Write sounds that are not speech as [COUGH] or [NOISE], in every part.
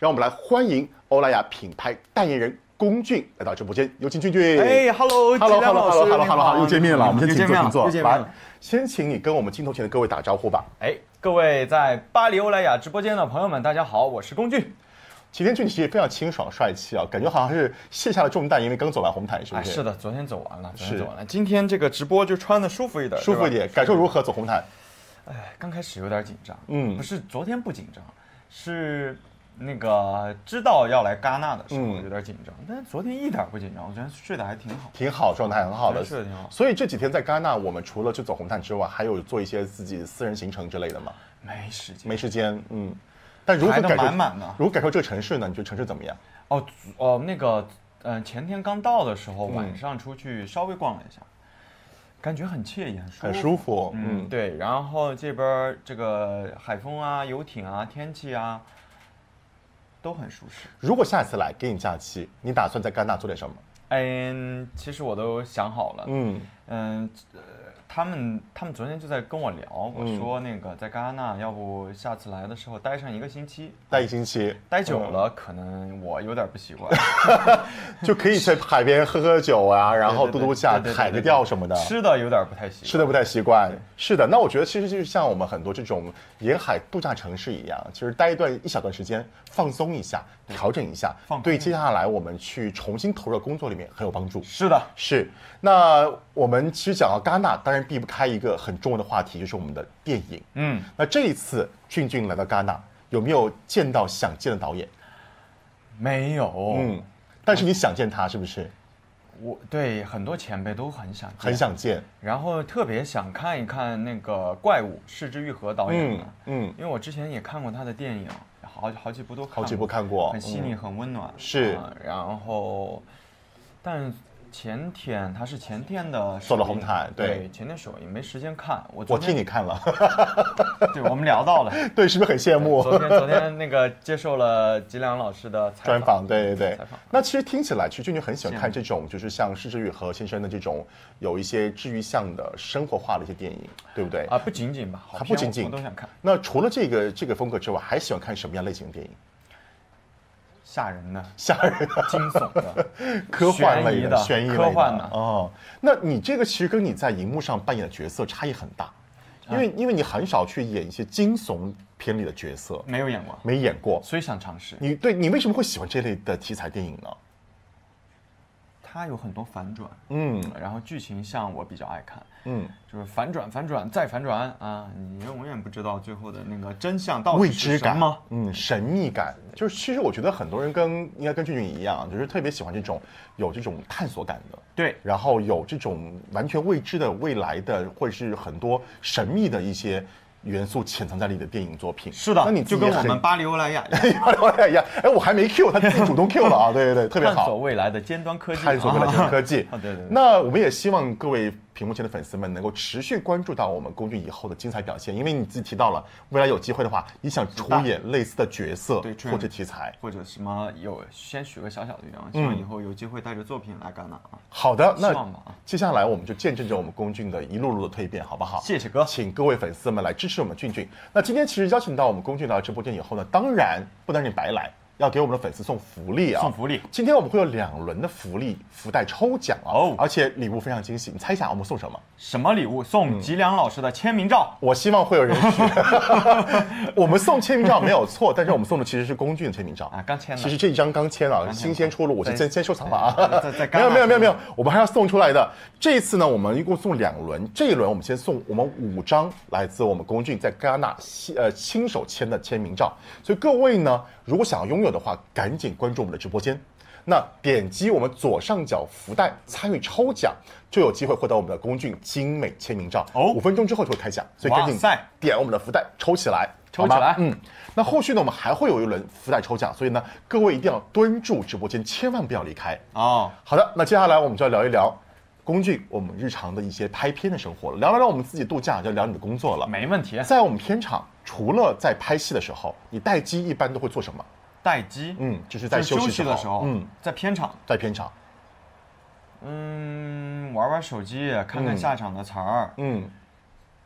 让我们来欢迎欧莱雅品牌代言人龚俊来到直播间，有请俊俊。哎，Hello，Hello，Hello，Hello，Hello，Hello，又见面了，我们今天见面坐，先请你跟我们镜头前的各位打招呼吧。哎，各位在巴黎欧莱雅直播间的朋友们，大家好，我是龚俊。今天俊俊其实非常清爽帅气啊，感觉好像是卸下了重担，因为刚走完红毯，是不是？是的，昨天走完了，昨天走完了，今天这个直播就穿的舒服一点，舒服一点，感受如何？走红毯？哎，刚开始有点紧张，嗯，不是，昨天不紧张，是。那个知道要来戛纳的时候有点紧张，但昨天一点不紧张。我觉得睡得还挺好，挺好，状态很好的，睡得挺好。所以这几天在戛纳，我们除了去走红毯之外，还有做一些自己私人行程之类的吗？没时间，没时间。嗯，但如何感如何感受这个城市呢？你觉得城市怎么样？哦哦，那个，嗯，前天刚到的时候，晚上出去稍微逛了一下，感觉很惬意，很舒服。嗯，对。然后这边这个海风啊、游艇啊、天气啊。都很舒适。如果下次来给你假期，你打算在戛纳做点什么？嗯，其实我都想好了。嗯嗯。他们他们昨天就在跟我聊，我说那个在戛纳，要不下次来的时候待上一个星期，待一星期，待久了可能我有点不习惯，[LAUGHS] 就可以在海边喝喝酒啊，[LAUGHS] 然后度度假、海个钓什么的。吃的有点不太习，吃的不太习惯。是的，那我觉得其实就是像我们很多这种沿海度假城市一样，其实待一段一小段时间，放松一下。调整一下，对接下来我们去重新投入工作里面很有帮助。是的，是。那我们其实讲到戛纳，当然避不开一个很重要的话题，就是我们的电影。嗯。那这一次俊俊来到戛纳，有没有见到想见的导演？没有。嗯。但是你想见他是不是？我对很多前辈都很想，很想见。然后特别想看一看那个怪物《是之愈合》导演的。嗯。因为我之前也看过他的电影。好好几部都好几部看过，很细腻，很温暖，是。然后，但。前天他是前天的走了红毯，对，前天首也没时间看，我我替你看了，[LAUGHS] 对，我们聊到了，[LAUGHS] 对，是不是很羡慕？昨天昨天那个接受了吉良老师的专访，对对对。那其实听起来，其实俊俊很喜欢看这种，就是像施之宇和先生的这种有一些治愈向的生活化的一些电影，对不对？啊，不仅仅吧，他不仅仅都想看。那除了这个这个风格之外，还喜欢看什么样类型的电影？吓人呢，吓人，惊悚的，[LAUGHS] 科幻类的，悬疑的，科幻的哦。那你这个其实跟你在荧幕上扮演的角色差异很大，因为因为你很少去演一些惊悚片里的角色，没有演过，没演过，所以想尝试。你对你为什么会喜欢这类的题材电影呢？它有很多反转，嗯，然后剧情像我比较爱看，嗯，就是反转、反转再反转啊，你永远不知道最后的那个真相到底是什么，嗯，神秘感，就是其实我觉得很多人跟应该跟俊俊一样，就是特别喜欢这种有这种探索感的，对，然后有这种完全未知的未来的，或者是很多神秘的一些。元素潜藏在你的电影作品，是的，那你就跟我们 [LAUGHS] 巴黎欧莱雅一样，哎，我还没 Q，他自己主动 Q 了啊，[LAUGHS] 对对对，特别好。探索未来的尖端科技，探索未来的科技，[LAUGHS] 对对对。那我们也希望各位。屏幕前的粉丝们能够持续关注到我们龚俊以后的精彩表现，因为你自己提到了，未来有机会的话，你想出演类似的角色，对，或者题材，或者什么，有先许个小小的愿望，希望以后有机会带着作品来戛纳啊。好的，那接下来我们就见证着我们龚俊的一路路的蜕变，好不好？谢谢哥，请各位粉丝们来支持我们俊俊。那今天其实邀请到我们龚俊到直播间以后呢，当然不能让你白来。要给我们的粉丝送福利啊！送福利，今天我们会有两轮的福利福袋抽奖啊！哦，而且礼物非常惊喜，你猜一下我们送什么？什么礼物？送吉良老师的签名照。我希望会有人去。[LAUGHS] 我们送签名照没有错，但是我们送的其实是工具的签名照啊，刚签。其实这一张刚签啊，新鲜出炉，我先先先收藏吧啊。没有没有没有没有，我们还要送出来的。这次呢，我们一共送两轮，这一轮我们先送我们五张来自我们工具在戛纳呃亲手签的签名照。所以各位呢，如果想要拥有。的话，赶紧关注我们的直播间。那点击我们左上角福袋参与抽奖，就有机会获得我们的龚俊精美签名照。哦，五分钟之后就会开奖，所以赶紧点我们的福袋抽起来，抽起来。嗯，那后续呢，我们还会有一轮福袋抽奖，所以呢，各位一定要蹲住直播间，千万不要离开哦，好的，那接下来我们就要聊一聊龚俊我们日常的一些拍片的生活了。聊了聊我们自己度假，就聊你的工作了。没问题。在我们片场，除了在拍戏的时候，你待机一般都会做什么？待机，嗯，就是在休息的时候，嗯，在片场，在片场，嗯，玩玩手机，看看下场的词儿，嗯，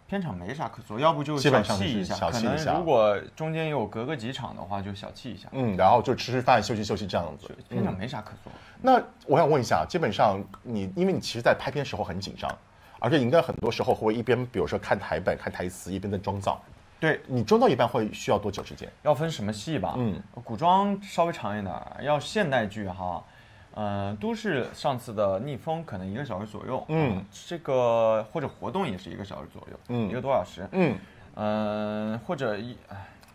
片场没啥可做，要不就小憩一下，可能如果中间有隔个几场的话，就小憩一下，嗯，然后就吃吃饭，休息休息这样子。片场没啥可做。那我想问一下，基本上你，因为你其实，在拍片时候很紧张，而且应该很多时候会一边，比如说看台本、看台词，一边在装造。对你装到一般会需要多久时间？要分什么戏吧，嗯，古装稍微长一点，要现代剧哈，嗯，都市上次的逆风可能一个小时左右，嗯，这个或者活动也是一个小时左右，嗯，一个多小时，嗯，嗯，或者一。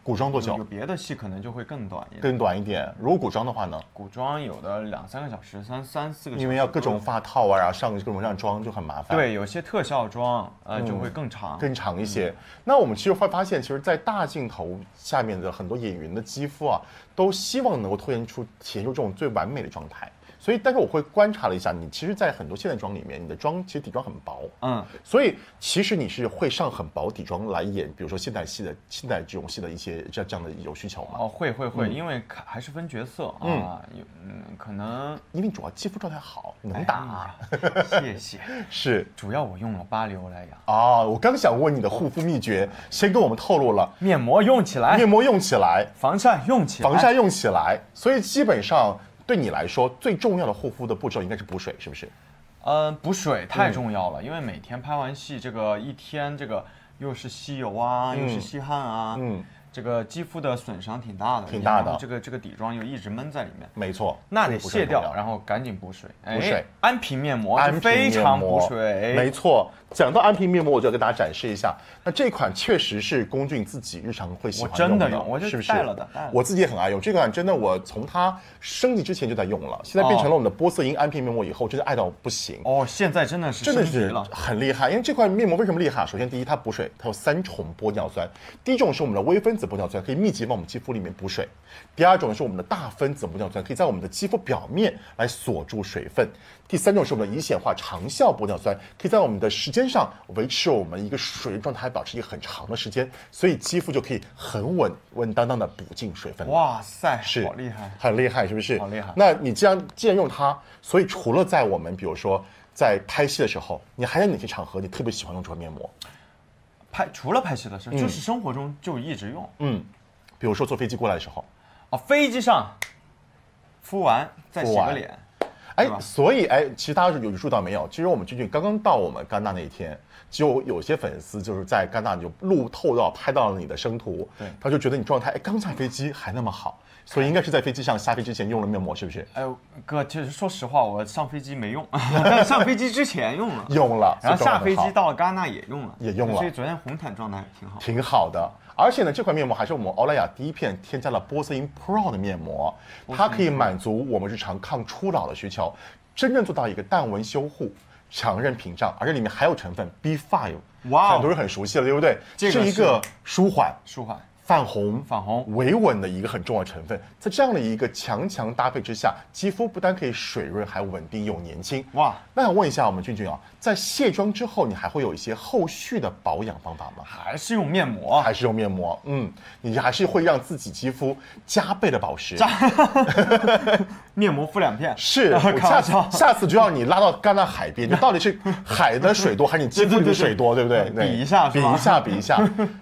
古装多久？有别的戏可能就会更短，更短一点。如果古装的话呢？古装有的两三个小时，三三四个。因为要各种发套啊，然后上各种样妆就很麻烦。对，有些特效妆啊，就会更长，更长一些。那我们其实会发现，其实在大镜头下面的很多演员的肌肤啊，都希望能够凸显出、体现出这种最完美的状态。所以，但是我会观察了一下，你其实，在很多现代妆里面，你的妆其实底妆很薄，嗯，所以其实你是会上很薄底妆来演，比如说现代戏的现代这种戏的一些这样这样的一种需求吗？哦，会会会，因为还是分角色啊，有嗯，可能因为主要肌肤状态好，能打啊，谢谢，[LAUGHS] 是主要我用了巴黎欧莱雅啊，我刚想问你的护肤秘诀，先跟我们透露了，面膜用起来，面膜用起来，防晒用起来，防晒用起来，所以基本上。对你来说，最重要的护肤的步骤应该是补水，是不是？嗯，补水太重要了，因为每天拍完戏，这个一天这个又是吸油啊，又是吸汗啊，嗯，这个肌肤的损伤挺大的，挺大的。这个这个底妆又一直闷在里面，没错，那得卸掉，然后赶紧补水。补水，安瓶面膜非常补水，没错。讲到安瓶面膜，我就要给大家展示一下。那这款确实是龚俊自己日常会喜欢用的，是不是？带了的，我自己也很爱用这款，真的，我从它升级之前就在用了，现在变成了我们的玻色因安瓶面膜以后，真的爱到不行。哦，现在真的是真的是很厉害。因为这款面膜为什么厉害？首先，第一，它补水，它有三重玻尿酸。第一种是我们的微分子玻尿酸，可以密集往我们肌肤里面补水；第二种是我们的大分子玻尿酸，可以在我们的肌肤表面来锁住水分；第三种是我们的乙酰化长效玻尿酸，可以在我们的时间。身上维持我们一个水润状态，保持一个很长的时间，所以肌肤就可以很稳稳当当的补进水分。哇塞，是好厉害，很厉害，是不是？好厉害。那你既然既然用它，所以除了在我们比如说在拍戏的时候，你还在哪些场合你特别喜欢用这个面膜？拍除了拍戏的时候，就是生活中就一直用。嗯，比如说坐飞机过来的时候，啊，飞机上敷完再洗个脸。哎，所以哎，其他有注意到没有？其实我们最近刚刚到我们戛纳那一天。就有些粉丝就是在戛纳就路透到拍到了你的生图，他就觉得你状态哎刚下飞机还那么好，所以应该是在飞机上下飞机前用了面膜是不是？哎呦哥，其实说实话，我上飞机没用，[LAUGHS] 上飞机之前用了，用了，然后下飞机到戛纳也用了，也用了。所以昨天红毯状态挺好。挺好的，而且呢，这款面膜还是我们欧莱雅第一片添加了玻色因 Pro 的面膜，它可以满足我们日常抗初老的需求，真正做到一个淡纹修护。强韧屏障，而且里面还有成分 B5，很多是很熟悉了，对不对？这是一个舒缓，舒缓。泛红、泛红，维稳的一个很重要成分，在这样的一个强强搭配之下，肌肤不但可以水润，还稳定又年轻。哇，那想问一下我们俊俊啊，在卸妆之后，你还会有一些后续的保养方法吗？还是用面膜？还是用面膜？嗯，你还是会让自己肌肤加倍的保湿。[LAUGHS] 面膜敷两片，是，[LAUGHS] 下次下次就要你拉到戛纳海边，你到底是 [LAUGHS] 海的水多，还是你肌肤的水多，对不对？比一下，比一下，比一下。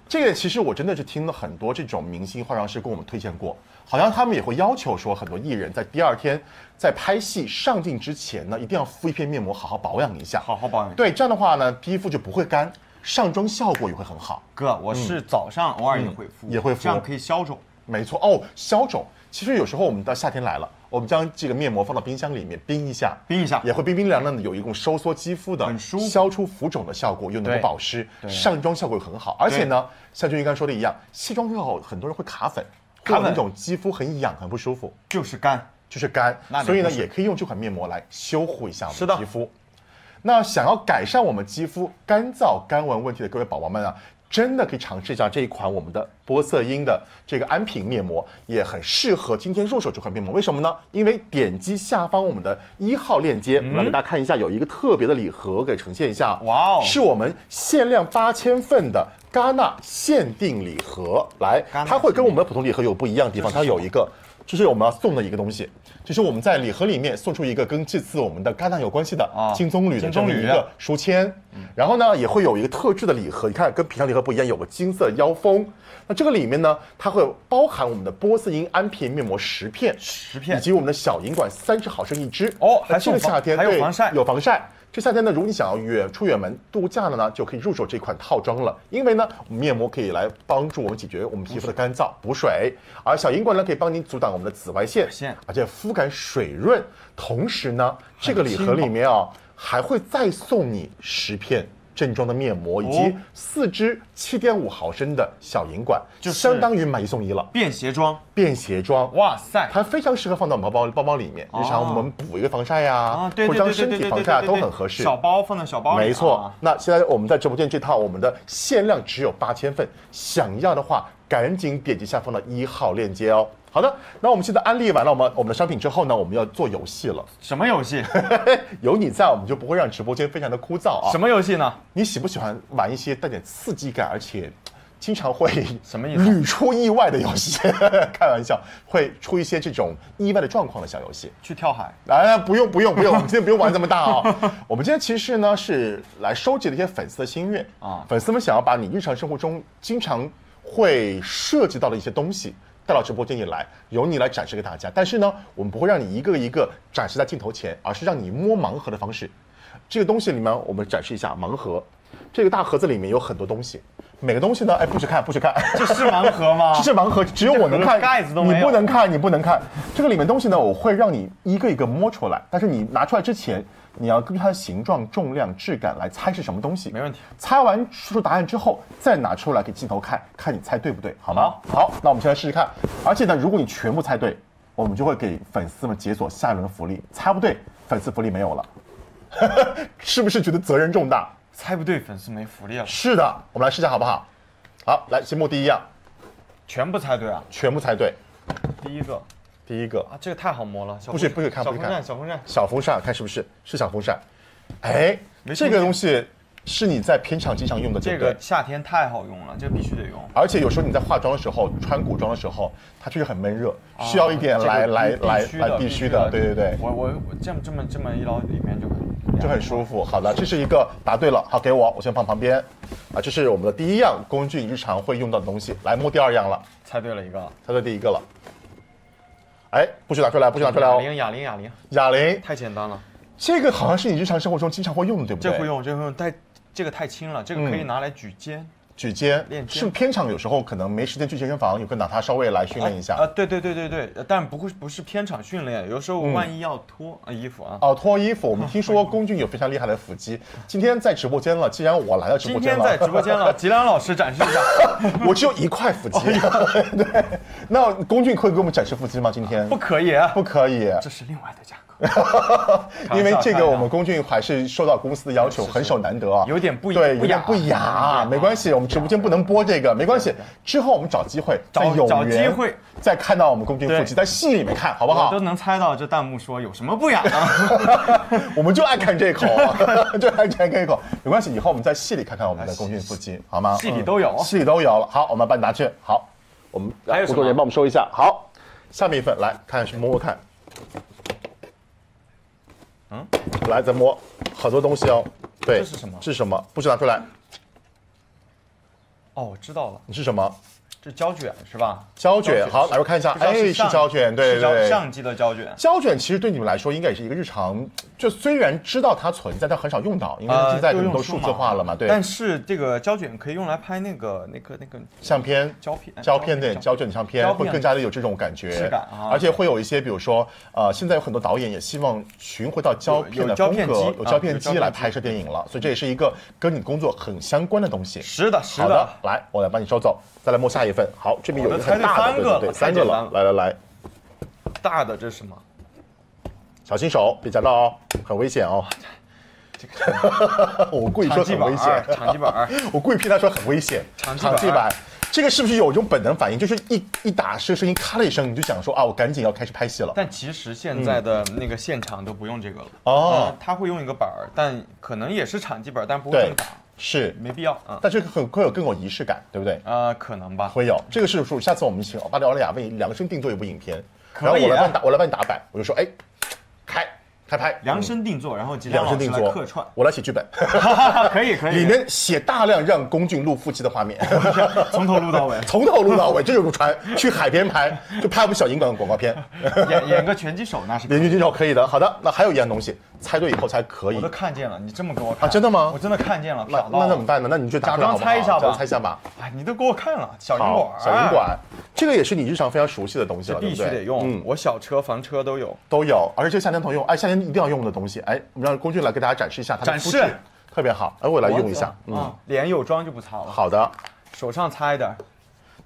这个其实我真的是听了很。多这种明星化妆师跟我们推荐过，好像他们也会要求说，很多艺人在第二天在拍戏上镜之前呢，一定要敷一片面膜，好好保养一下，好好保养。对，这样的话呢，皮肤就不会干，上妆效果也会很好。哥，我是早上偶尔也会敷，也会敷，这样可以消肿。没错，哦，消肿。其实有时候我们到夏天来了。我们将这个面膜放到冰箱里面冰一下，冰一下也会冰冰凉凉的，有一种收缩肌肤的、消除浮肿的效果，又能够保湿，上妆效果很好。而且呢，像君玉刚说的一样，卸妆之后很多人会卡粉，那种肌肤很痒、很不舒服，就是干，就是干。所以呢，也可以用这款面膜来修护一下我们的肌肤。那想要改善我们肌肤干燥、干纹问题的各位宝宝们啊。真的可以尝试一下这一款我们的玻色因的这个安瓶面膜，也很适合今天入手这款面膜。为什么呢？因为点击下方我们的一号链接，我们来给大家看一下，有一个特别的礼盒给呈现一下。哇哦，是我们限量八千份的戛纳限定礼盒。来，它会跟我们的普通礼盒有不一样的地方，它有一个就是我们要送的一个东西。就是我们在礼盒里面送出一个跟这次我们的戛纳有关系的啊金棕榈的这么一个书签，然后呢也会有一个特制的礼盒，你看跟平常礼盒不一样，有个金色腰封。那这个里面呢，它会包含我们的波色因安瓶面膜十片，十片以及我们的小银管三十毫升一支哦，还送夏天还有防晒有防晒。这夏天呢，如果你想要远出远门度假了呢，就可以入手这款套装了。因为呢，面膜可以来帮助我们解决我们皮肤的干燥、补水，而小银管呢可以帮您阻挡我们的紫外线，而且肤感水润。同时呢，这个礼盒里面哦，还会再送你十片。正装的面膜以及四支七点五毫升的小银管，就相当于买一送一了。便携装，便携装，哇塞，它非常适合放到我们包包、包包里面，日常我们补一个防晒呀，或者将身体防晒啊都很合适。小包放在小包里没错。那现在我们在直播间这套我们的限量只有八千份，想要的话赶紧点击下方的一号链接哦。好的，那我们现在安利完了我们我们的商品之后呢，我们要做游戏了。什么游戏？[LAUGHS] 有你在，我们就不会让直播间非常的枯燥啊。什么游戏呢？你喜不喜欢玩一些带点刺激感，而且经常会什么意屡出意外的游戏？[LAUGHS] 开玩笑，会出一些这种意外的状况的小游戏。去跳海？来，不用不用不用，[LAUGHS] 我们今天不用玩这么大啊。我们今天其实呢是来收集了一些粉丝的心愿啊。粉丝们想要把你日常生活中经常会涉及到的一些东西。带到直播间里来，由你来展示给大家。但是呢，我们不会让你一个一个展示在镜头前，而是让你摸盲盒的方式。这个东西里面，我们展示一下盲盒。这个大盒子里面有很多东西，每个东西呢，哎，不许看，不许看。这是盲盒吗？这是盲盒，只有我能看。盖子都没有。你不能看，你不能看。这个里面东西呢，我会让你一个一个摸出来，但是你拿出来之前。你要根据它的形状、重量、质感来猜是什么东西。没问题。猜完说出答案之后，再拿出来给镜头看看你猜对不对，好吗？好，那我们先来试试看。而且呢，如果你全部猜对，我们就会给粉丝们解锁下一轮的福利；猜不对，粉丝福利没有了。[LAUGHS] 是不是觉得责任重大？猜不对，粉丝没福利了。是的，我们来试一下好不好？好，来，先摸第一样。全部猜对啊！全部猜对。第一个。第一个啊，这个太好摸了。不不许看，不许看。小风扇，小风扇，小风扇，看是不是是小风扇？哎，这个东西是你在片场经常用的这个。夏天太好用了，这个必须得用。而且有时候你在化妆的时候，穿古装的时候，它确实很闷热，需要一点来来来，必须的，对对对。我我我，这样这么这么一捞里面就很就很舒服。好的，这是一个答对了，好给我，我先放旁边。啊，这是我们的第一样工具，日常会用到的东西。来摸第二样了，猜对了一个，猜对第一个了。哎，不许打出来，不许打出来哦！哑铃，哑铃，哑铃，哑铃，太简单了。这个好像是你日常生活中经常会用的，对不对？这会用，这会用，太这个太轻了，这个可以拿来举肩。举肩，练是片场，有时候可能没时间去健身房，也会拿它稍微来训练一下啊！对对对对对，但不会不是片场训练，有时候万一要脱衣服啊！哦，脱衣服。[LAUGHS] 我们听说龚俊有非常厉害的腹肌，今天在直播间了。既然我来了直播间，今天在直播间了，[LAUGHS] 吉良老师展示一下，[LAUGHS] 我只有一块腹肌。对，那龚俊可以给我们展示腹肌吗？今天不可以啊，不可以，这是另外的价。哈哈，因为这个我们龚俊还是受到公司的要求，很守难得啊，有点不雅，对，有点不雅，[LAUGHS] 没关系，我们直播间不能播这个，没关系，之后我们找机会，找找机会再看到我们龚俊腹肌，在戏里面看好不好？都能猜到这弹幕说有什么不雅啊，[LAUGHS] 我们就爱看这口，[LAUGHS] 就爱看这口，没关系，以后我们在戏里看看我们的龚俊腹肌，好吗？戏里都有，戏里都有了。好，我们把你拿去。好，我们工作人员帮我们收一下。好，下面一份，来看一去摸摸看。嗯，来，咱摸，很多东西哦。对，这是什么？是什么？不许拿出来。哦，我知道了。你是什么？这胶卷是吧？胶卷好，来我看一下，哎，是胶卷，对对，相机的胶卷。胶卷其实对你们来说应该也是一个日常，就虽然知道它存在，但很少用到，因为现在都数字化了嘛，对。但是这个胶卷可以用来拍那个那个那个相片胶片胶片对胶卷相片会更加的有这种感觉质感啊，而且会有一些比如说呃，现在有很多导演也希望寻回到胶片的风格，有胶片机来拍摄电影了，所以这也是一个跟你工作很相关的东西。是的，是的，来，我来帮你收走，再来摸下一。一份好，这边有一个很大的，三个了，来来来，大的这是什么？小心手，别夹到哦，很危险哦。这个 [LAUGHS] 我故意说很危险，场记板 [LAUGHS] 我故意骗他说很危险，场记板。这个是不是有一种本能反应，就是一一打是声音咔的一声，你就想说啊，我赶紧要开始拍戏了。但其实现在的那个现场都不用这个了哦，他会用一个板儿，但可能也是场记板，但不会这么打。是没必要啊，但是很会有更有仪式感，对不对？啊，可能吧，会有这个是属下次我们请巴黎奥利雅为你量身定做一部影片，然后我帮你打，我来帮你打板，我就说，哎。拍拍量身定做，然后量身定做客串，我来写剧本，[LAUGHS] 可以可以，里面写大量让龚俊露腹肌的画面，[LAUGHS] 从头露到尾，[LAUGHS] 从头露到尾，这就是传去海边拍，就拍我们小银馆的广告片，演演个拳击手那是，拳击手可以的，好的，那还有一样东西，猜对以后才可以，我都看见了，你这么给我啊，真的吗？我真的看见了，那那怎么办呢？那你就假装猜一下吧，我猜一下吧，哎，你都给我看了，小银馆，小银馆，这个也是你日常非常熟悉的东西了，必须得用，我小车、房车都有，都有，而且这个夏天同用，哎，夏天。一定要用的东西，哎，我们让工具来给大家展示一下。展示，特别好，哎，我来用一下，嗯，脸有妆就不擦了。好的，手上擦一点。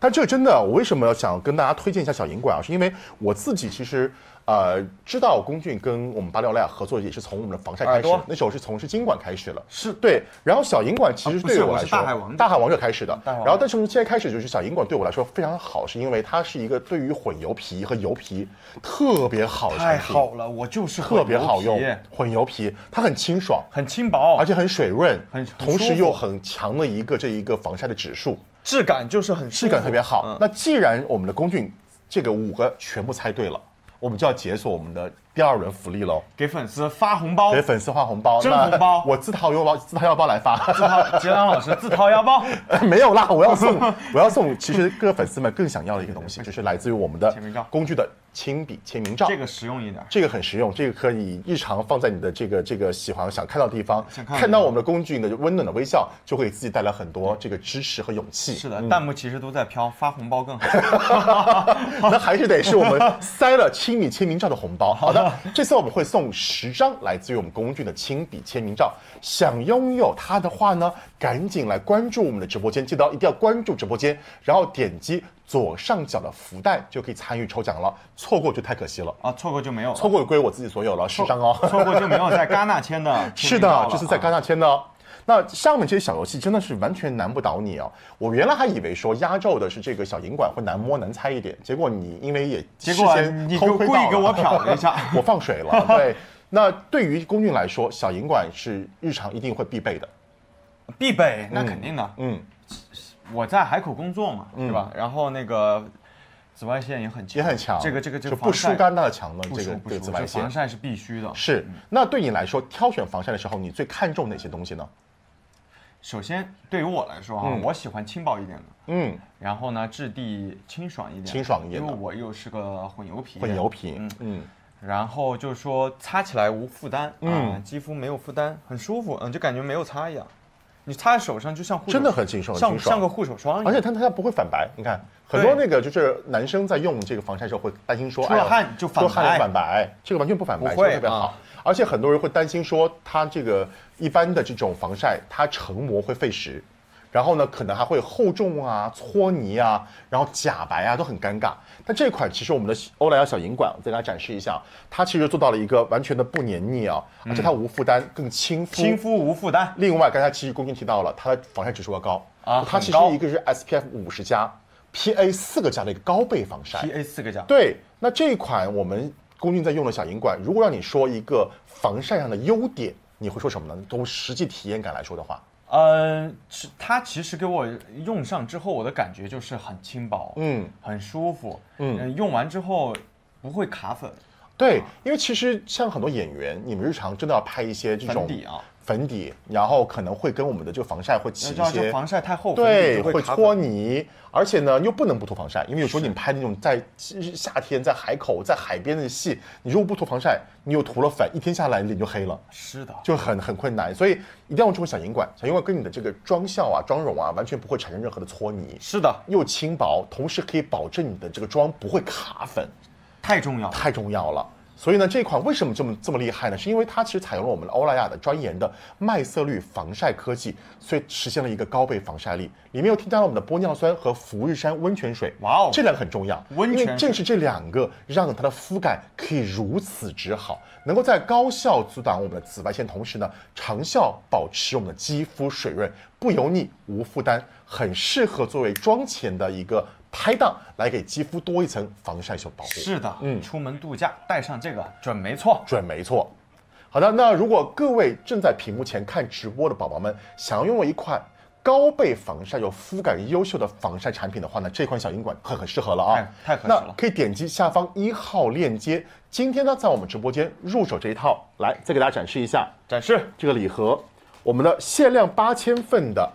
但这个真的，我为什么要想跟大家推荐一下小银管？是因为我自己其实呃知道龚俊跟我们巴黎欧莱雅合作也是从我们的防晒开始，那时候是从事金管开始了，是对，然后小银管其实对我来说大海王者开始的。然后但是从现在开始就是小银管对我来说非常好，是因为它是一个对于混油皮和油皮特别好。太好了，我就是特别好用混油皮，它很清爽，很轻薄，而且很水润，同时又很强的一个这一个防晒的指数。质感就是很质感特别好。那既然我们的龚俊这个五个全部猜对了，我们就要解锁我们的。第二轮福利喽，给粉丝发红包，给粉丝发红包，真红包，我自掏腰包，自掏腰包来发，杰拉老师自掏腰包，[LAUGHS] 没有啦，我要送，[LAUGHS] 我要送，其实各粉丝们更想要的一个东西，[LAUGHS] 就是来自于我们的工具的亲笔签名照，这个实用一点，这个很实用，这个可以日常放在你的这个这个喜欢想看到的地方，看到我们的工具的温暖的微笑，就会给自己带来很多这个支持和勇气。是的，弹幕其实都在飘，发红包更好，那还是得是我们塞了亲笔签名照的红包，好的。[LAUGHS] 这次我们会送十张来自于我们龚俊的亲笔签名照，想拥有它的话呢，赶紧来关注我们的直播间，记得一定要关注直播间，然后点击左上角的福袋就可以参与抽奖了，错过就太可惜了啊！错过就没有，错过归我自己所有了，十张哦。错过就没有在戛纳签的，[LAUGHS] 是的，这是在戛纳签的。那上面这些小游戏真的是完全难不倒你哦！我原来还以为说压轴的是这个小银管会难摸难猜一点，结果你因为也，结果你就故意给我瞟了一下，[LAUGHS] 我放水了。对，那对于龚俊来说，小银管是日常一定会必备的，必备那肯定的。嗯，我在海口工作嘛，是吧？然后那个紫外线也很也很强，这个这个这个不输干到强的这个这个紫外线防晒是必须的。是，那对你来说挑选防晒的时候，你最看重哪些东西呢？首先，对于我来说啊，我喜欢轻薄一点的，嗯。然后呢，质地清爽一点，清爽一点，因为我又是个混油皮。混油皮。嗯。然后就是说，擦起来无负担，嗯，肌肤没有负担，很舒服，嗯，就感觉没有擦一样。你擦在手上就像护，真的很清爽，像像个护手霜，而且它它不会反白。你看很多那个就是男生在用这个防晒的时候会担心说，出了汗就反白，出了汗就反白，这个完全不反白，特别好。而且很多人会担心说，它这个一般的这种防晒，它成膜会费时，然后呢，可能还会厚重啊、搓泥啊、然后假白啊，都很尴尬。但这款其实我们的欧莱雅小银管，我再给大家展示一下，它其实做到了一个完全的不黏腻啊，而且它无负担、更亲肤、亲肤无负担。另外，刚才其实龚军提到了，它的防晒指数要高啊，它其实一个是 SPF 五十加，PA 四个加的一个高倍防晒，PA 四个加。对，那这款我们。龚俊在用的小银管，如果让你说一个防晒上的优点，你会说什么呢？从实际体验感来说的话，嗯，它其实给我用上之后，我的感觉就是很轻薄，嗯，很舒服，嗯，用完之后不会卡粉。对，因为其实像很多演员，你们日常真的要拍一些这种粉底啊。粉底，然后可能会跟我们的这个防晒会起一些防晒太厚，对，会搓泥，而且呢又不能不涂防晒，因为有时候你拍那种在夏天在海口在海边的戏，你如果不涂防晒，你又涂了粉，一天下来脸就黑了，是的，就很很困难，所以一定要用这种小银管，小银管跟你的这个妆效啊妆容啊完全不会产生任何的搓泥，是的，又轻薄，同时可以保证你的这个妆不会卡粉，太重要，太重要了。所以呢，这款为什么这么这么厉害呢？是因为它其实采用了我们欧莱雅的专研的麦色绿防晒科技，所以实现了一个高倍防晒力。里面又添加了我们的玻尿酸和福日山温泉水，哇哦，这两个很重要，因为正是这两个让它的肤感可以如此之好，能够在高效阻挡我们的紫外线同时呢，长效保持我们的肌肤水润，不油腻，无负担，很适合作为妆前的一个。拍档来给肌肤多一层防晒修保护，是的，嗯，出门度假带上这个准没错，准没错。好的，那如果各位正在屏幕前看直播的宝宝们，想要拥有一款高倍防晒又肤感优秀的防晒产品的话呢，这款小银管很很适合了啊，太合适了，可以点击下方一号链接。今天呢，在我们直播间入手这一套，来再给大家展示一下，展示这个礼盒，我们的限量八千份的。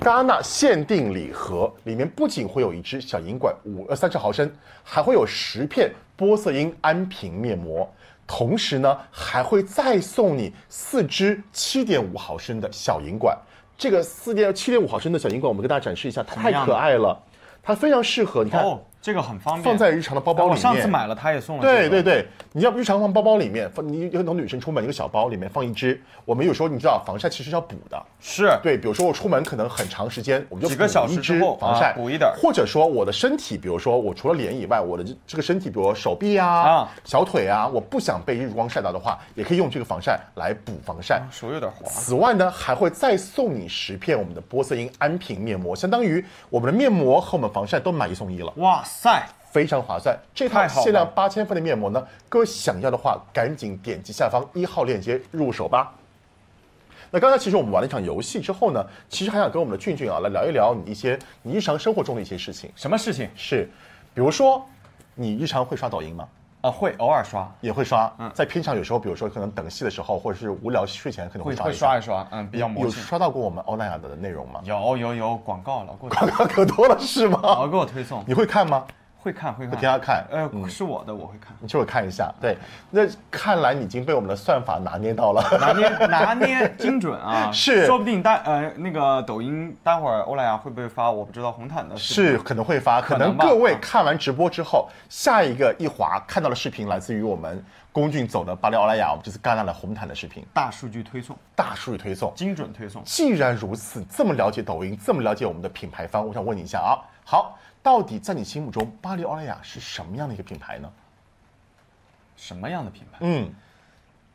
戛纳限定礼盒里面不仅会有一支小银管五呃三十毫升，还会有十片玻色因安瓶面膜，同时呢还会再送你四支七点五毫升的小银管。这个四点七点五毫升的小银管，我们给大家展示一下，太可爱了，它非常适合你看，哦，这个很方便，放在日常的包包里面。我上次买了，它也送了。对对对。你要不日常放包包里面，放你有很多女生出门一个小包里面放一支。我们有时候你知道，防晒其实要补的，是对。比如说我出门可能很长时间，我们就补一支防晒，补一点。或者说我的身体，比如说我除了脸以外，我的这个身体，比如手臂啊、小腿啊，我不想被日光晒到的话，也可以用这个防晒来补防晒。手有点滑。此外呢，还会再送你十片我们的玻色因安瓶面膜，相当于我们的面膜和我们防晒都买一送一了。哇塞！非常划算，这套限量八千份的面膜呢，各位想要的话，赶紧点击下方一号链接入手吧。那刚才其实我们玩了一场游戏之后呢，其实还想跟我们的俊俊啊来聊一聊你一些你日常生活中的一些事情。什么事情是，比如说，你日常会刷抖音吗？啊，会偶尔刷，也会刷。嗯，在平常有时候，比如说可能等戏的时候，或者是无聊睡前可能会刷一刷。会刷一刷，嗯，比较有刷到过我们欧莱雅的内容吗？有有有广告老过，广告可多了是吗？老给我推送，你会看吗？会看会看，大家看，呃，是我的，我会看，你去我看一下。对，那看来你已经被我们的算法拿捏到了，拿捏 [LAUGHS] 拿捏精准啊，是，说不定待呃那个抖音待会儿欧莱雅会不会发，我不知道红毯的是，是可能会发，可能各位看完直播之后，下一个一滑看到的视频来自于我们龚俊走的巴黎欧莱雅，我们这次戛纳的红毯的视频，大数据推送，大数据推送，精准推送。既然如此，这么了解抖音，这么了解我们的品牌方，我想问你一下啊。好，到底在你心目中，巴黎欧莱雅是什么样的一个品牌呢？什么样的品牌？嗯，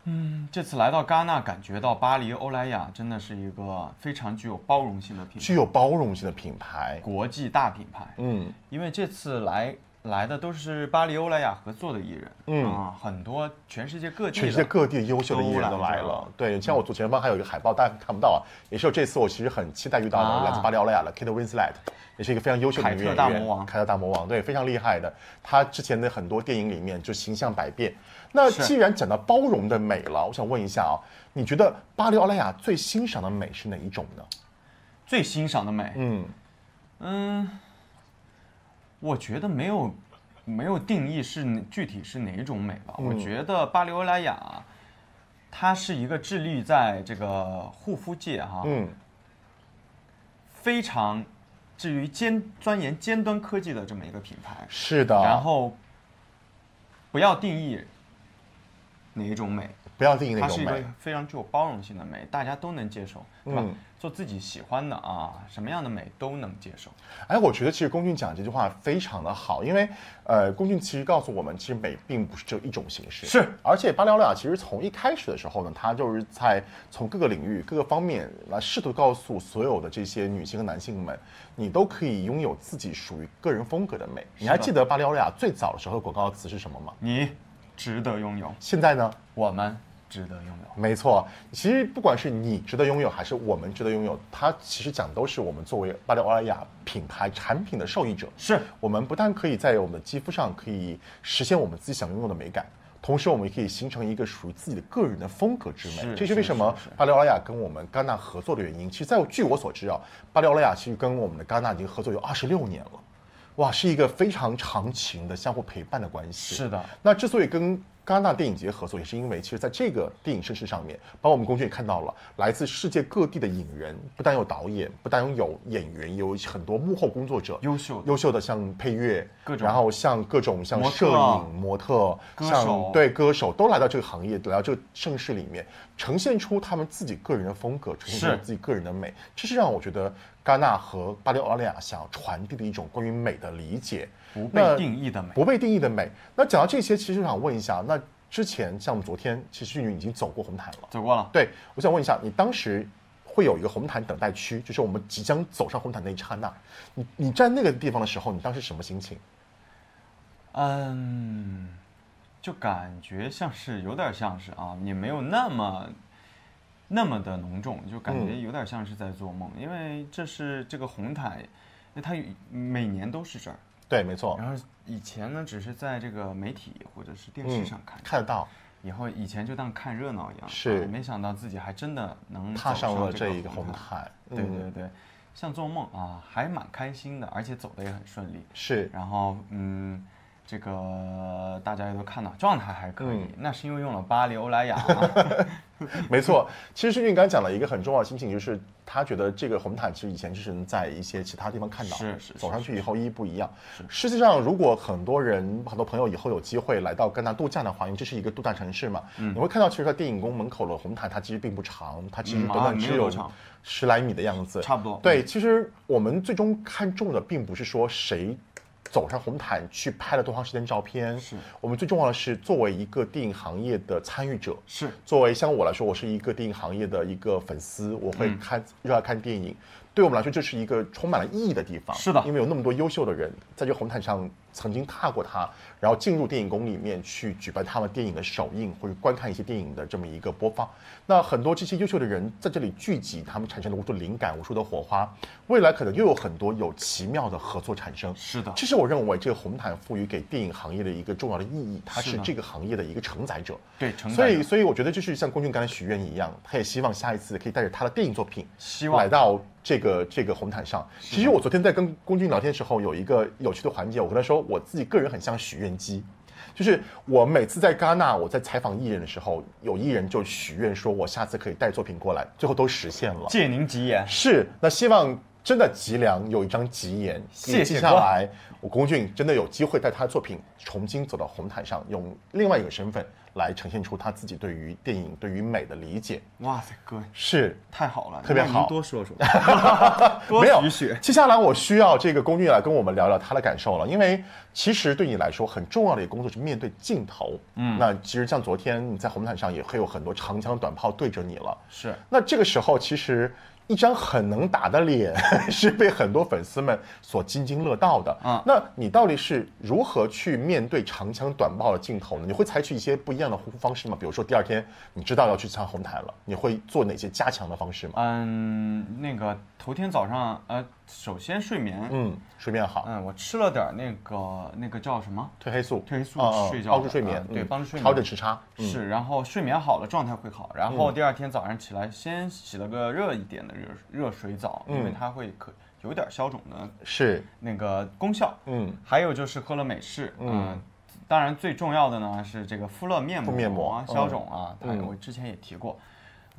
嗯，这次来到戛纳，感觉到巴黎欧莱雅真的是一个非常具有包容性的品，具有包容性的品牌，国际大品牌。嗯，因为这次来。来的都是巴黎欧莱雅合作的艺人，嗯，很多全世界各地，全世界各地优秀的艺人都来了。对，像我左前方还有一个海报，大家看不到啊。也是这次我其实很期待遇到的，来自巴黎欧莱雅的 Kate Winslet，也是一个非常优秀的演员，凯特大魔王，凯特大魔王，对，非常厉害的。他之前的很多电影里面就形象百变。那既然讲到包容的美了，我想问一下啊，你觉得巴黎欧莱雅最欣赏的美是哪一种呢？最欣赏的美，嗯，嗯。我觉得没有，没有定义是具体是哪一种美吧。我觉得巴黎欧莱雅，它是一个致力在这个护肤界哈，非常至于尖钻研尖端科技的这么一个品牌。是的。然后不要定义哪一种美。不要定义那种美，它是一个非常具有包容性的美，大家都能接受，对吧？做自己喜欢的啊，什么样的美都能接受。哎，我觉得其实龚俊讲这句话非常的好，因为，呃，龚俊其实告诉我们，其实美并不是只有一种形式。是，而且巴黎欧雅其实从一开始的时候呢，它就是在从各个领域、各个方面来试图告诉所有的这些女性和男性们，你都可以拥有自己属于个人风格的美。你还记得巴黎欧雅最早的时候的广告词是什么吗？你值得拥有。现在呢，我们。值得拥有，没错。其实不管是你值得拥有，还是我们值得拥有，它其实讲的都是我们作为巴黎欧莱雅品牌产品的受益者。是我们不但可以在我们的肌肤上可以实现我们自己想拥有的美感，同时我们也可以形成一个属于自己的个人的风格之美。这是为什么巴黎欧莱雅跟我们戛纳合作的原因。其实，在据我所知啊，巴黎欧莱雅其实跟我们的戛纳已经合作有二十六年了，哇，是一个非常长情的相互陪伴的关系。是的。那之所以跟。戛纳电影节合作也是因为，其实，在这个电影盛世上面，包括我们工具也看到了，来自世界各地的影人，不但有导演，不但有演员，有很多幕后工作者，优秀优秀的像配乐，各种，然后像各种像摄影、模特、像对歌手都来到这个行业，来到这个盛世里面，呈现出他们自己个人的风格，呈现出自己个人的美，这是让我觉得。戛纳和巴黎奥利亚想传递的一种关于美的理解，不被定义的美，不被定义的美。那讲到这些，其实想问一下，那之前像我们昨天，其实俊俊已经走过红毯了，走过了。对，我想问一下，你当时会有一个红毯等待区，就是我们即将走上红毯那一刹那，你你站那个地方的时候，你当时什么心情？嗯，就感觉像是有点像是啊，你没有那么。那么的浓重，就感觉有点像是在做梦，因为这是这个红毯，它每年都是这儿。对，没错。然后以前呢，只是在这个媒体或者是电视上看看到，以后以前就当看热闹一样，是没想到自己还真的能踏上了这一个红毯。对对对，像做梦啊，还蛮开心的，而且走的也很顺利。是，然后嗯。这个大家也都看到，状态还可以，那是因为用了巴黎欧莱雅。[LAUGHS] 没错，其实俊俊刚讲了一个很重要的心情，就是他觉得这个红毯其实以前就是能在一些其他地方看到，是是。走上去以后意义不一样。是。实际上，如果很多人、很多朋友以后有机会来到戛纳度假的话，因为这是一个度假城市嘛，你会看到，其实电影宫门口的红毯它其实并不长，它其实短短只有十来米的样子。差不多。对，其实我们最终看中的并不是说谁。走上红毯去拍了多长时间照片？是我们最重要的是，作为一个电影行业的参与者，是作为像我来说，我是一个电影行业的一个粉丝，我会看热爱看电影。对我们来说，这是一个充满了意义的地方。是的，因为有那么多优秀的人在这红毯上曾经踏过它，然后进入电影宫里面去举办他们电影的首映，或者观看一些电影的这么一个播放。那很多这些优秀的人在这里聚集，他们产生了无数灵感、无数的火花。未来可能又有很多有奇妙的合作产生。是的，这是我认为这个红毯赋予给电影行业的一个重要的意义，它是这个行业的一个承载者。对，所以所以我觉得就是像龚俊刚才许愿一样，他也希望下一次可以带着他的电影作品来到。这个这个红毯上，其实我昨天在跟龚俊聊天的时候，有一个有趣的环节，我跟他说，我自己个人很像许愿机，就是我每次在戛纳，我在采访艺人的时候，有艺人就许愿说我下次可以带作品过来，最后都实现了。借您吉言，是那希望真的吉良有一张吉言，谢谢来。我龚俊真的有机会带他的作品重新走到红毯上，用另外一个身份来呈现出他自己对于电影、对于美的理解。哇塞，哥是太好了，特别好。多说说，[LAUGHS] 没有。接下来我需要这个龚俊来跟我们聊聊他的感受了，因为其实对你来说很重要的一个工作是面对镜头。嗯，那其实像昨天你在红毯上也会有很多长枪短炮对着你了。是。那这个时候其实。一张很能打的脸 [LAUGHS] 是被很多粉丝们所津津乐道的。啊，那你到底是如何去面对长枪短炮的镜头呢？你会采取一些不一样的护肤方式吗？比如说第二天你知道要去上红毯了，你会做哪些加强的方式吗？嗯，那个头天早上，呃，首先睡眠，嗯，睡眠好，嗯，我吃了点那个那个叫什么？褪黑素，褪黑素去睡觉，帮助睡眠，对，帮助睡眠，调整时差是。然后睡眠好了，状态会好。然后第二天早上起来，先洗了个热一点的。热热水澡，因为它会可有点消肿的，是那个功效。嗯，还有就是喝了美式，嗯，当然最重要的呢是这个敷乐面膜，面膜消肿啊，它我之前也提过，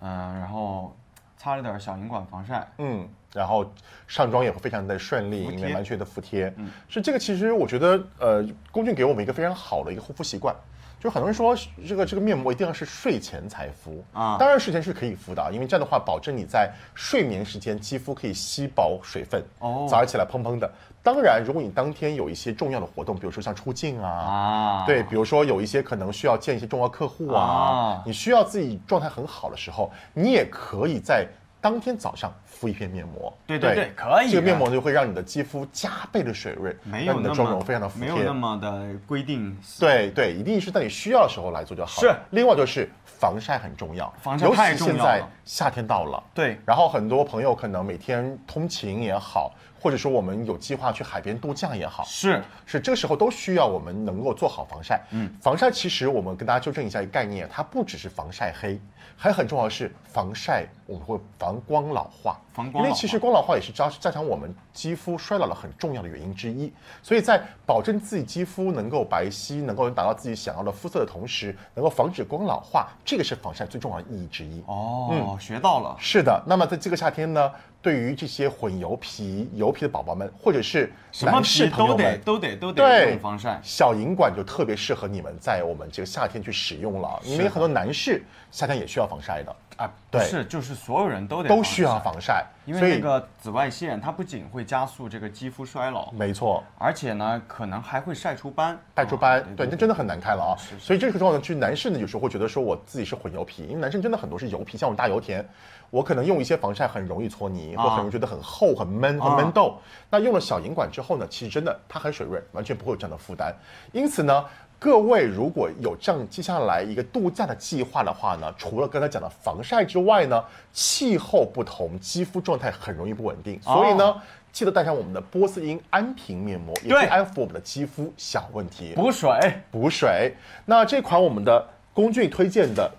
嗯，然后擦了点小银管防晒，嗯。然后上妆也会非常的顺利，也完全的服帖。嗯，这个其实我觉得，呃，龚俊给我们一个非常好的一个护肤习惯，就很多人说这个这个面膜一定要是睡前才敷啊。当然睡前是可以敷的，因为这样的话保证你在睡眠时间肌肤可以吸饱水分。哦，早上起来嘭嘭的。当然，如果你当天有一些重要的活动，比如说像出镜啊，对，比如说有一些可能需要见一些重要客户啊，你需要自己状态很好的时候，你也可以在。当天早上敷一片面膜，对对对，可以。这个面膜就会让你的肌肤加倍的水润，让你的妆容非常的服帖。没有那么的规定。对对，一定是在你需要的时候来做就好了。是，另外就是防晒很重要，防晒重要尤其现在夏天到了。对。然后很多朋友可能每天通勤也好，或者说我们有计划去海边度假也好，是是，这个时候都需要我们能够做好防晒。嗯。防晒其实我们跟大家纠正一下概念，它不只是防晒黑。还很重要的是防晒，我们会防光老化，防光老化。因为其实光老化也是加加强我们肌肤衰老的很重要的原因之一。所以在保证自己肌肤能够白皙，能够达到自己想要的肤色的同时，能够防止光老化，这个是防晒最重要的意义之一。哦，哦，学到了。是的，那么在这个夏天呢？对于这些混油皮、油皮的宝宝们，或者是男士朋友们，都得都得都得用防晒。小银管就特别适合你们在我们这个夏天去使用了，因为很多男士夏天也需要防晒的啊。对，是就是所有人都得都需要防晒，因为那个紫外线它不仅会加速这个肌肤衰老，没错，而且呢可能还会晒出斑，晒出斑，对，那真的很难看了啊。所以这个时呢，其实男士呢有时候会觉得说我自己是混油皮，因为男生真的很多是油皮，像我们大油田。我可能用一些防晒很容易搓泥，或很容易觉得很厚、很闷、很闷痘。那用了小银管之后呢？其实真的它很水润，完全不会有这样的负担。因此呢，各位如果有这样接下来一个度假的计划的话呢，除了刚才讲的防晒之外呢，气候不同，肌肤状态很容易不稳定。所以呢，记得带上我们的波斯因安瓶面膜，以安抚我们的肌肤小问题。补水，补水。那这款我们的龚俊推荐的。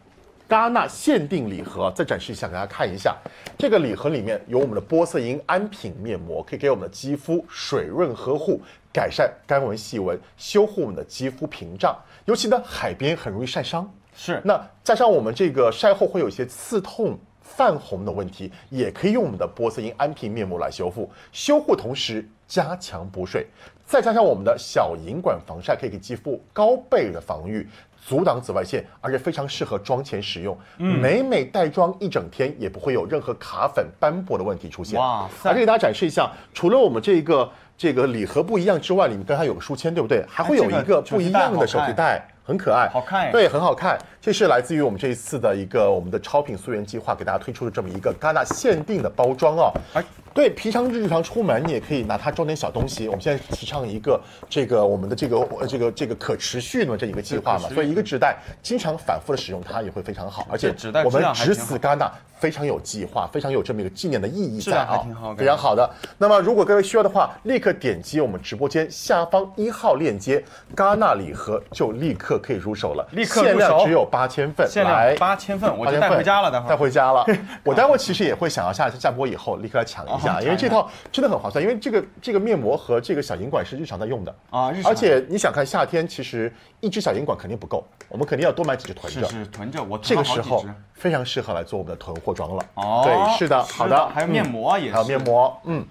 戛纳限定礼盒，再展示一下，给大家看一下。这个礼盒里面有我们的玻色因安瓶面膜，可以给我们的肌肤水润呵护，改善干纹细纹，修护我们的肌肤屏障。尤其呢，海边很容易晒伤，是。那加上我们这个晒后会有一些刺痛、泛红的问题，也可以用我们的玻色因安瓶面膜来修复、修护，同时加强补水。再加上我们的小银管防晒，可以给肌肤高倍的防御。阻挡紫外线，而且非常适合妆前使用。嗯，每每带妆一整天，也不会有任何卡粉、斑驳的问题出现。哇塞！还可以给大家展示一下，除了我们这一个这个礼盒不一样之外，里面刚才有个书签，对不对？还会有一个不一样的手提袋，很可爱，好看，对，很好看。这是来自于我们这一次的一个我们的超品溯源计划给大家推出的这么一个戛纳限定的包装啊！哎，对，平常日常出门你也可以拿它装点小东西。我们现在提倡一个这个我们的这个这个这个可持续的这一个计划嘛，所以一个纸袋经常反复的使用它也会非常好。而且纸袋我们只此戛纳，非常有计划，非常有这么一个纪念的意义在啊，挺好，非常好的。那么如果各位需要的话，立刻点击我们直播间下方一号链接，戛纳礼盒就立刻可以入手了，限量只有。八千份，来八千份，我带回家了，会带回家了。[LAUGHS] 我待会儿其实也会想要下下播以后立刻来抢一下，因为这套真的很划算，因为这个这个面膜和这个小银管是日常在用的啊，而且你想看夏天其实一支小银管肯定不够，我们肯定要多买几支囤着，是囤着。我这个时候非常适合来做我们的囤货装了。哦，对，是的，好的。还有面膜也，还有面膜，嗯。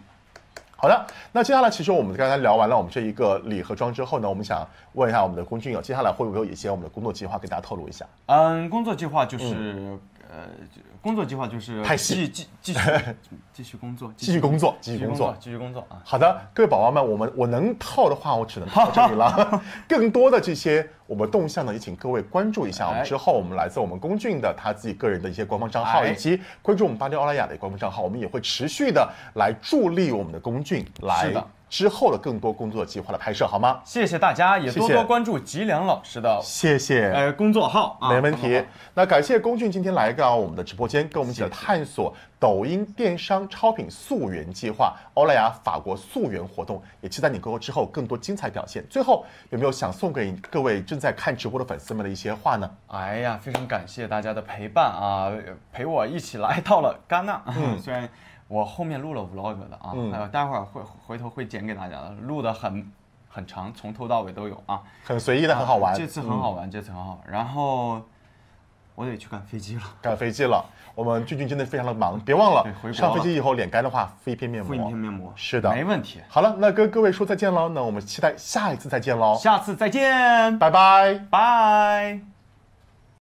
好的，那接下来其实我们刚才聊完了我们这一个礼盒装之后呢，我们想问一下我们的龚俊友，接下来会不会有一些我们的工作计划给大家透露一下？嗯，工作计划就是。呃，工作计划就是继续继继续 [LAUGHS] 继续工作，继续工作，继续工作，继续工作啊！好的，各位宝宝们，我们我能套的话，我只能 [LAUGHS] 套这里了。[LAUGHS] 更多的这些我们动向呢，也请各位关注一下。我们之后我们来自我们龚俊的他自己个人的一些官方账号，以及关注我们巴黎欧莱雅的官方账号，我们也会持续的来助力我们的龚俊来。之后的更多工作计划的拍摄好吗？谢谢大家，也多多关注吉良老师的谢谢呃工作号没问题。那感谢龚俊今天来到我们的直播间，跟我们一起探索抖音电商超品溯源计划、欧莱雅法国溯源活动，也期待你过后之后更多精彩表现。最后有没有想送给各位正在看直播的粉丝们的一些话呢？哎呀，非常感谢大家的陪伴啊，陪我一起来到了戛纳。嗯，[LAUGHS] 虽然。我后面录了 vlog 的啊，有待会儿会回头会剪给大家的，录的很很长，从头到尾都有啊，很随意的，很好玩。这次很好玩，这次很好。玩。然后我得去赶飞机了，赶飞机了。我们俊俊真的非常的忙，别忘了上飞机以后脸干的话敷一片面膜，敷一片面膜是的，没问题。好了，那跟各位说再见喽，那我们期待下一次再见喽，下次再见，拜拜，拜。